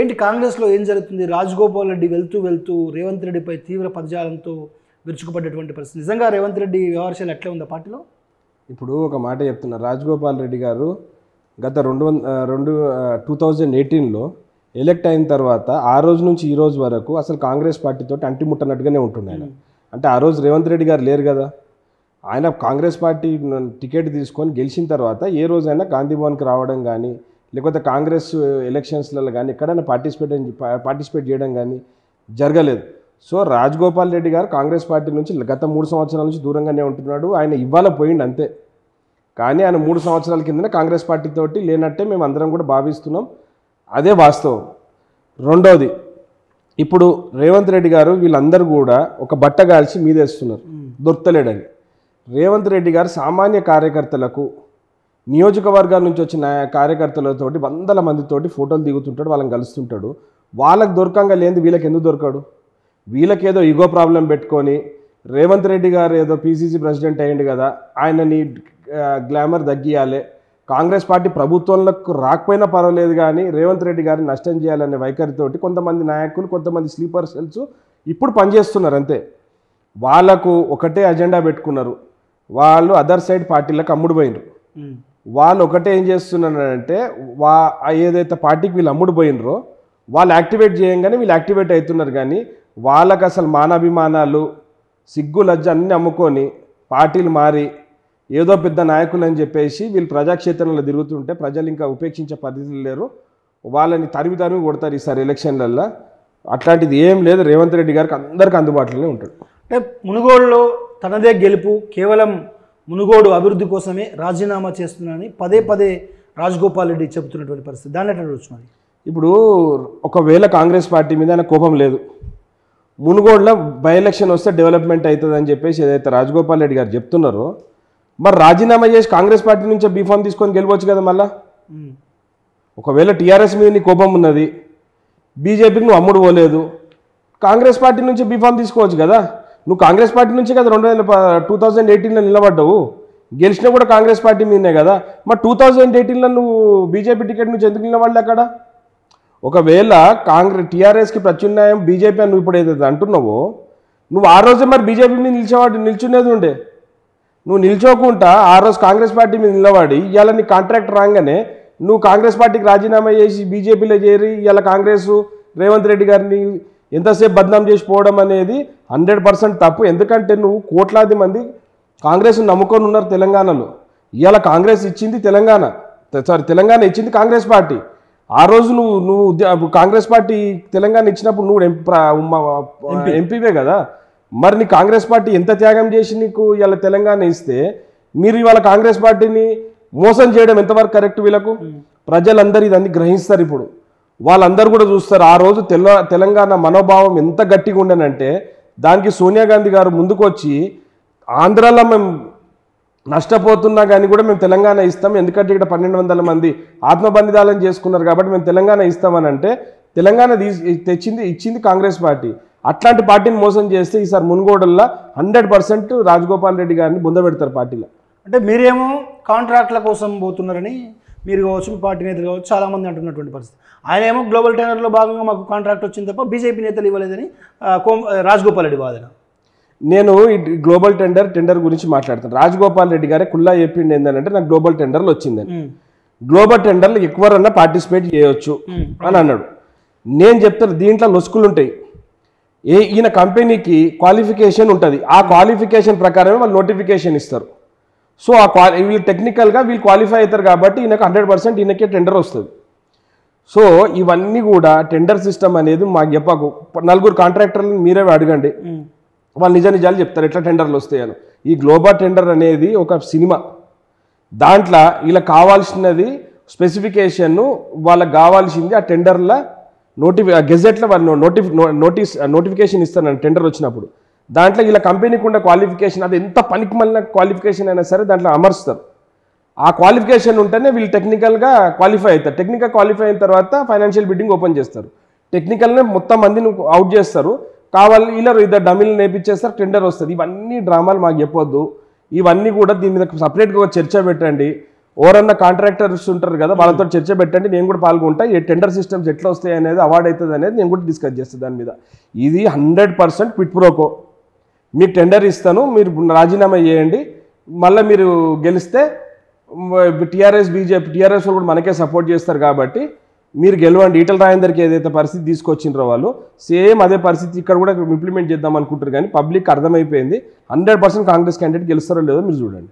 ఏంటి కాంగ్రెస్లో ఏం జరుగుతుంది రాజగోపాల్ రెడ్డి వెళ్తూ వెళ్తూ రేవంత్ రెడ్డిపై తీవ్ర పదజాలంతో విరుచుకుపడ్డటువంటి పరిస్థితి నిజంగా రేవంత్ రెడ్డి వ్యవహారశాలు ఎట్లా ఉంది పార్టీలో ఇప్పుడు ఒక మాట చెప్తున్నారు రాజగోపాల్ రెడ్డి గారు గత రెండు వంద రెండు టూ థౌజండ్ ఎయిటీన్లో ఎలక్ట్ అయిన తర్వాత ఆ రోజు నుంచి ఈ రోజు వరకు అసలు కాంగ్రెస్ పార్టీతో అంటిముట్టనట్టుగానే ఉంటుండే ఆయన అంటే ఆ రోజు రేవంత్ రెడ్డి గారు లేరు కదా ఆయన కాంగ్రెస్ పార్టీ టికెట్ తీసుకొని గెలిచిన తర్వాత ఏ రోజైనా గాంధీభవన్కి రావడం కానీ లేకపోతే కాంగ్రెస్ ఎలక్షన్స్లలో కానీ ఎక్కడైనా పార్టిసిపేట్ పార్టిసిపేట్ చేయడం కానీ జరగలేదు సో రాజగోపాల్ రెడ్డి గారు కాంగ్రెస్ పార్టీ నుంచి గత మూడు సంవత్సరాల నుంచి దూరంగానే ఉంటున్నాడు ఆయన ఇవ్వాల పోయిండు అంతే కానీ ఆయన మూడు సంవత్సరాల కిందనే కాంగ్రెస్ పార్టీతోటి లేనట్టే మేము అందరం కూడా భావిస్తున్నాం అదే వాస్తవం రెండవది ఇప్పుడు రేవంత్ రెడ్డి గారు వీళ్ళందరూ కూడా ఒక బట్ట కాల్చి మీదేస్తున్నారు దొరకలేడని రేవంత్ రెడ్డి గారు సామాన్య కార్యకర్తలకు నియోజకవర్గాల నుంచి వచ్చిన కార్యకర్తలతోటి వందల మందితోటి ఫోటోలు దిగుతుంటాడు వాళ్ళని కలుస్తుంటాడు వాళ్ళకు దొరకంగా లేనిది వీళ్ళకి ఎందుకు దొరకడు వీళ్ళకేదో ఈగో ప్రాబ్లం పెట్టుకొని రేవంత్ రెడ్డి గారు ఏదో పీసీసీ ప్రెసిడెంట్ అయ్యిండు కదా ఆయనని గ్లామర్ తగ్గియాలి కాంగ్రెస్ పార్టీ ప్రభుత్వంలో రాకపోయినా పర్వాలేదు కానీ రేవంత్ రెడ్డి గారిని నష్టం చేయాలనే వైఖరితోటి కొంతమంది నాయకులు కొంతమంది స్లీపర్ సెల్స్ ఇప్పుడు పనిచేస్తున్నారు అంతే వాళ్ళకు ఒకటే అజెండా పెట్టుకున్నారు వాళ్ళు అదర్ సైడ్ పార్టీలకు అమ్ముడు పోయినరు వాళ్ళు ఒకటే ఏం చేస్తున్నారంటే వా ఏదైతే పార్టీకి వీళ్ళు అమ్ముడు పోయినరో వాళ్ళు యాక్టివేట్ చేయంగానే వీళ్ళు యాక్టివేట్ అవుతున్నారు కానీ వాళ్ళకు అసలు మానాభిమానాలు సిగ్గు లజ్జ అన్నీ అమ్ముకొని పార్టీలు మారి ఏదో పెద్ద నాయకులు అని చెప్పేసి వీళ్ళు ప్రజాక్షేత్రంలో తిరుగుతుంటే ప్రజలు ఇంకా ఉపేక్షించే పరిస్థితులు లేరు వాళ్ళని తరిమి తరిమి కొడతారు ఈసారి ఎలక్షన్లల్లో అట్లాంటిది ఏం లేదు రేవంత్ రెడ్డి గారికి అందరికీ అందుబాటులోనే ఉంటాడు అంటే మునుగోడులో తనదే గెలుపు కేవలం మునుగోడు అభివృద్ధి కోసమే రాజీనామా చేస్తున్నానని పదే పదే రాజగోపాల్ రెడ్డి చెబుతున్నటువంటి పరిస్థితి దాన్ని ఎట్లా చూసుకోండి ఇప్పుడు ఒకవేళ కాంగ్రెస్ పార్టీ మీద ఆయన కోపం లేదు మునుగోడులో బై ఎలక్షన్ వస్తే డెవలప్మెంట్ అవుతుందని చెప్పేసి ఏదైతే రాజగోపాల్ రెడ్డి గారు చెప్తున్నారో మరి రాజీనామా చేసి కాంగ్రెస్ పార్టీ నుంచి బీఫామ్ తీసుకొని గెలవచ్చు కదా మళ్ళా ఒకవేళ టీఆర్ఎస్ మీద నీ కోపం ఉన్నది బీజేపీకి నువ్వు అమ్ముడు పోలేదు కాంగ్రెస్ పార్టీ నుంచి బీఫామ్ తీసుకోవచ్చు కదా నువ్వు కాంగ్రెస్ పార్టీ నుంచి కదా రెండు వేల టూ థౌజండ్ ఎయిటీన్లో నిలబడ్డావు గెలిచినా కూడా కాంగ్రెస్ పార్టీ మీదనే కదా మరి టూ థౌజండ్ ఎయిటీన్లో నువ్వు బీజేపీ టికెట్ నుంచి ఎందుకు నిలబడలే అక్కడ ఒకవేళ కాంగ్రెస్ టీఆర్ఎస్కి ప్రత్యున్నాయం బీజేపీ అని నువ్వు ఇప్పుడు ఏదైతే అంటున్నావో నువ్వు ఆ రోజే మరి బీజేపీ మీద నిలిచేవాడు నిల్చునేది ఉండే నువ్వు నిల్చోకుండా ఆ రోజు కాంగ్రెస్ పార్టీ మీద నిలబడి ఇవాళ నీ కాంట్రాక్ట్ రాగానే నువ్వు కాంగ్రెస్ పార్టీకి రాజీనామా చేసి బీజేపీలో చేరి ఇవాళ కాంగ్రెస్ రేవంత్ రెడ్డి గారిని ఎంతసేపు బద్నాం చేసిపోవడం అనేది హండ్రెడ్ పర్సెంట్ తప్పు ఎందుకంటే నువ్వు కోట్లాది మంది కాంగ్రెస్ నమ్ముకొని ఉన్నారు తెలంగాణలో ఇవాళ కాంగ్రెస్ ఇచ్చింది తెలంగాణ సారీ తెలంగాణ ఇచ్చింది కాంగ్రెస్ పార్టీ ఆ రోజు నువ్వు నువ్వు కాంగ్రెస్ పార్టీ తెలంగాణ ఇచ్చినప్పుడు నువ్వు ఎంపీవే కదా మరి నీ కాంగ్రెస్ పార్టీ ఎంత త్యాగం చేసి నీకు ఇవాళ తెలంగాణ ఇస్తే మీరు ఇవాళ కాంగ్రెస్ పార్టీని మోసం చేయడం ఎంతవరకు కరెక్ట్ వీళ్ళకు ప్రజలందరూ ఇదన్నీ గ్రహిస్తారు ఇప్పుడు వాళ్ళందరూ కూడా చూస్తారు ఆ రోజు తెల తెలంగాణ మనోభావం ఎంత గట్టిగా ఉండనంటే దానికి సోనియా గాంధీ గారు ముందుకు వచ్చి ఆంధ్రాలో మేము నష్టపోతున్నా కానీ కూడా మేము తెలంగాణ ఇస్తాం ఎందుకంటే ఇక్కడ పన్నెండు వందల మంది ఆత్మబంధిదాలను చేసుకున్నారు కాబట్టి మేము తెలంగాణ ఇస్తామని అంటే తెలంగాణ తెచ్చింది ఇచ్చింది కాంగ్రెస్ పార్టీ అట్లాంటి పార్టీని మోసం చేస్తే ఈసారి మున్గోడల్లో హండ్రెడ్ పర్సెంట్ రాజగోపాల్ రెడ్డి గారిని బుందబెడతారు పార్టీలో అంటే మీరేమో కాంట్రాక్ట్ల కోసం పోతున్నారని మీరు కావచ్చు పార్టీ నేతలు కావచ్చు చాలామంది అంటున్నటువంటి పరిస్థితి ఆయన ఏమో గ్లోబల్ టెండర్లో భాగంగా మాకు కాంట్రాక్ట్ వచ్చింది తప్ప బీజేపీ నేతలు ఇవ్వలేదని కోం రాజగోపాల్ రెడ్డి వాదన నేను ఈ గ్లోబల్ టెండర్ టెండర్ గురించి మాట్లాడుతాను రాజగోపాల్ రెడ్డి గారే కుల్లా చెప్పింది ఏంటంటే నాకు గ్లోబల్ టెండర్లు వచ్చిందని గ్లోబల్ టెండర్లు ఎక్కువ పార్టిసిపేట్ చేయవచ్చు అని అన్నాడు నేను చెప్తాను దీంట్లో లొసుకులు ఉంటాయి ఏ ఈయన కంపెనీకి క్వాలిఫికేషన్ ఉంటుంది ఆ క్వాలిఫికేషన్ ప్రకారమే వాళ్ళు నోటిఫికేషన్ ఇస్తారు సో ఆ క్వాలి వీళ్ళు టెక్నికల్గా వీళ్ళు క్వాలిఫై అవుతారు కాబట్టి ఈయనకు హండ్రెడ్ పర్సెంట్ ఈయనకే టెండర్ వస్తుంది సో ఇవన్నీ కూడా టెండర్ సిస్టమ్ అనేది మాకు చెప్పకు నలుగురు కాంట్రాక్టర్లు మీరే అడగండి వాళ్ళు నిజ నిజాలు చెప్తారు ఎట్లా టెండర్లు వస్తాయని ఈ గ్లోబల్ టెండర్ అనేది ఒక సినిమా దాంట్లో ఇలా కావాల్సినది స్పెసిఫికేషన్ను వాళ్ళకి కావాల్సింది ఆ టెండర్ల నోటిఫి గెజెట్లో వాళ్ళు నోటిఫి నోటీస్ నోటిఫికేషన్ ఇస్తాను టెండర్ వచ్చినప్పుడు దాంట్లో ఇలా కంపెనీకి ఉండే క్వాలిఫికేషన్ అది ఎంత పనికి మళ్ళిన క్వాలిఫికేషన్ అయినా సరే దాంట్లో అమర్స్తారు ఆ క్వాలిఫికేషన్ ఉంటేనే వీళ్ళు టెక్నికల్గా క్వాలిఫై అవుతారు టెక్నికల్ క్వాలిఫై అయిన తర్వాత ఫైనాన్షియల్ బిడ్డింగ్ ఓపెన్ చేస్తారు టెక్నికల్నే మొత్తం మందిని అవుట్ చేస్తారు కావాలి ఇలా ఇద్దరు డమీలు నేర్పించేస్తారు టెండర్ వస్తుంది ఇవన్నీ డ్రామాలు మాకు చెప్పొద్దు ఇవన్నీ కూడా దీని మీద సపరేట్గా ఒక చర్చ పెట్టండి ఓరన్న కాంట్రాక్టర్స్ ఉంటారు కదా వాళ్ళతో చర్చ పెట్టండి నేను కూడా పాల్గొంటా ఏ టెండర్ సిస్టమ్స్ ఎట్లా వస్తాయి అనేది అవార్డ్ అవుతుంది అనేది నేను కూడా డిస్కస్ చేస్తాను దాని మీద ఇది హండ్రెడ్ పర్సెంట్ పిట్ ప్రోకో మీకు టెండర్ ఇస్తాను మీరు రాజీనామా చేయండి మళ్ళీ మీరు గెలిస్తే టీఆర్ఎస్ బీజేపీ టీఆర్ఎస్ కూడా మనకే సపోర్ట్ చేస్తారు కాబట్టి మీరు గెలవండి ఈటల రాయందరికి ఏదైతే పరిస్థితి తీసుకొచ్చినారో వాళ్ళు సేమ్ అదే పరిస్థితి ఇక్కడ కూడా ఇంప్లిమెంట్ చేద్దాం అనుకుంటారు కానీ పబ్లిక్ అర్థమైపోయింది హండ్రెడ్ పర్సెంట్ కాంగ్రెస్ క్యాండిడేట్ గెలుస్తారో లేదో మీరు చూడండి